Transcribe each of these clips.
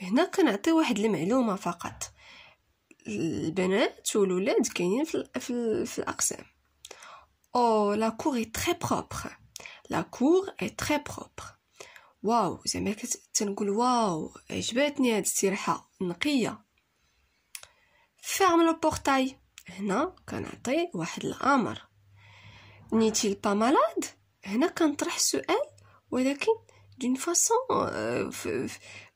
هنا كنعطي واحد المعلومه فقط البنات والولاد كاينين في, في, في الاقسام او لا كور اي تري بروبر لا كور اي تري بروبر واو زعما كتنقول واو عجباتني هاد السرحه نقيه فيرم لو بورتاي هنا كنعطي واحد الامر نيتي با مالاد هنا كنطرح سؤال ولكن دون فاصون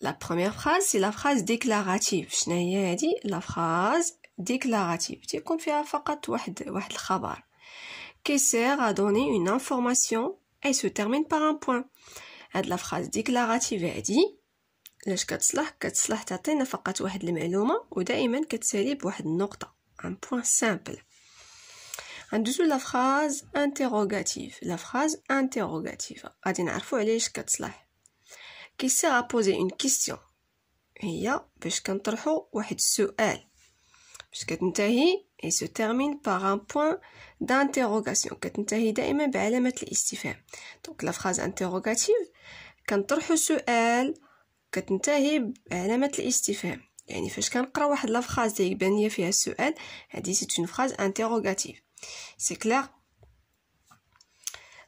La première phrase, c'est la phrase déclarative. شنو هي هذه La phrase déclarative. تيكون فيها فقط واحد واحد الخبر. Qui sert à donner une information et se termine par un point. هاد la phrase déclarative هادي لاش كتصلح كتصلح تعطينا فقط واحد المعلومه ودائما كتسالي بواحد النقطه un point simple ندوزو لا phrase interrogative la phrase interrogative غادي نعرفو علاش كتصلح كيسير ا بوزي اون كيستيون هي باش كنطرحو واحد السؤال باش كتنتهي اي سو تيرمين باغ ان بوين دانتيروغاسيون كتنتهي دائما بعلامه الاستفهام دونك لا فراز انتيروغاتيف كنطرحو سؤال كتنتهي بعلامه الاستفهام يعني فاش كنقرا واحد لا فراز تيبان ليا فيها السؤال هادي سي اون فراز انتيروغاتيف سي كلير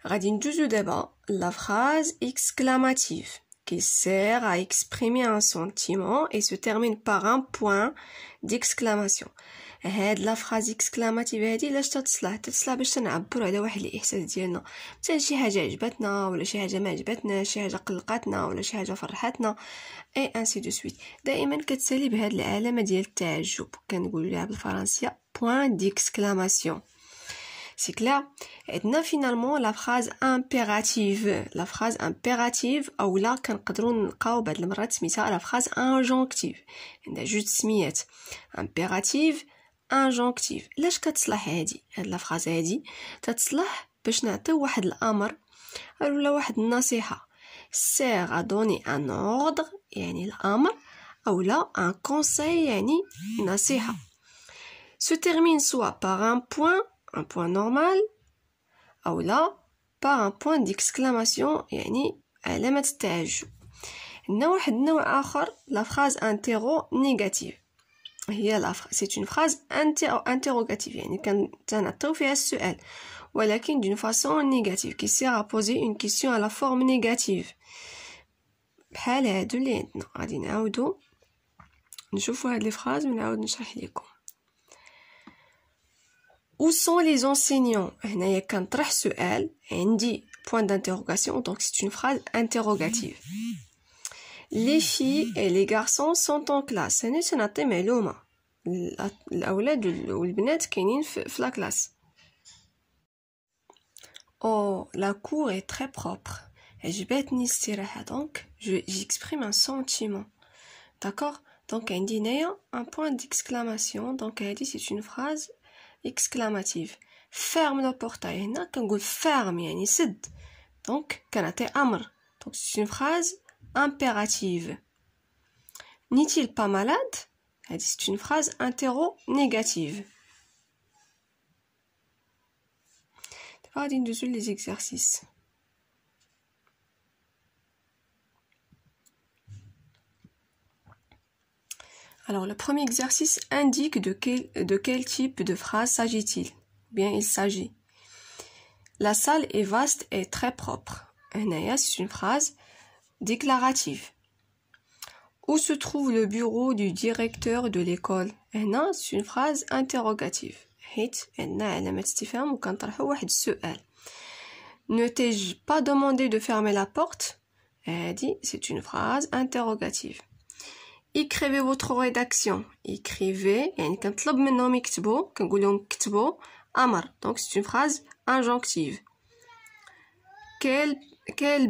غادي ندوزو دابا لا فراز اكسكلاماتيف qui sert à exprimer un sentiment et se termine par un point d'exclamation هاد لا فراز اكسكلاماتيف هادي لاش تتصلح تتصلح باش تنعبروا على واحد الاحساس ديالنا مثلا شي حاجه عجبتنا ولا شي حاجه ما عجبتنا شي حاجه قلقاتنا ولا شي حاجه فرحتنا اي انسي دو سويت دائما كتسالي بهاد العلامه ديال التعجب كنقولوا لها بالفرنسيه بوين ديكسكلاماسيون C'est clair. Et non, finalement, la phrase impérative. La phrase impérative, ou là, quand on peut dire la phrase injonctive. On a juste phrase Impérative, injonctive. Lorsque tu as la phrase, tu as dit, tu as dit, tu as dit, tu as dit, tu as dit, tu ou là, un conseil, yani, Se termine soit par un point un point normal أو لا par un point d'exclamation يعني علامة التعجب عندنا واحد النوع آخر لا فراز انتيرو نيجاتيف هي لا سي اون فراز انتي او انتيروغاتيف يعني كان تنعطيو فيها السؤال ولكن دون فاسون نيجاتيف كي سيغ بوزي اون كيسيون على فورم نيجاتيف بحال هادو اللي عندنا غادي نعاودو نشوفو هاد لي فراز ونعاود نشرح لكم Où sont les enseignants هنايا طرح سؤال عندي point d'interrogation donc c'est une phrase interrogative. Les filles et les garçons sont en classe. هنا تنعطي معلومة الأولاد والبنات كاينين في la classe. Oh, la cour est très propre. Et عجبتني الاستراحة donc j'exprime un sentiment. D'accord Donc y a un point d'exclamation donc dit c'est une phrase exclamative ferme le portail donc canate donc c'est une phrase impérative n'est-il pas malade c'est une phrase interro négative va voir les exercices Alors, le premier exercice indique de quel, type de phrase s'agit-il. Bien, il s'agit. La salle est vaste et très propre. c'est une phrase déclarative. Où se trouve le bureau du directeur de l'école c'est une phrase interrogative ne t'ai-je pas demandé de fermer la porte c'est une phrase interrogative écrivez votre rédaction écrivez Donc, c'est une phrase injonctive. Quelle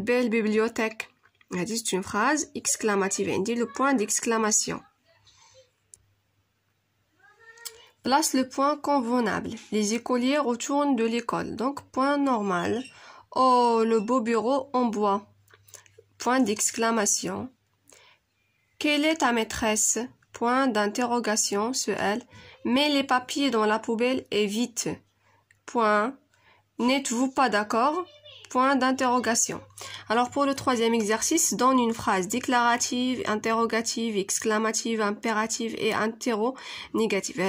belle bibliothèque. C'est une phrase phrase injonctive. dit le point d'exclamation. c'est Place le point convenable. Les écoliers retournent de l'école. Donc, point normal. Oh, le beau bureau en bois. Point d'exclamation. Quelle est ta maîtresse Point d'interrogation sur elle. Mets les papiers dans la poubelle et vite. Point. N'êtes-vous pas d'accord Point d'interrogation. Alors pour le troisième exercice, donne une phrase déclarative, interrogative, exclamative, impérative et interro-négative.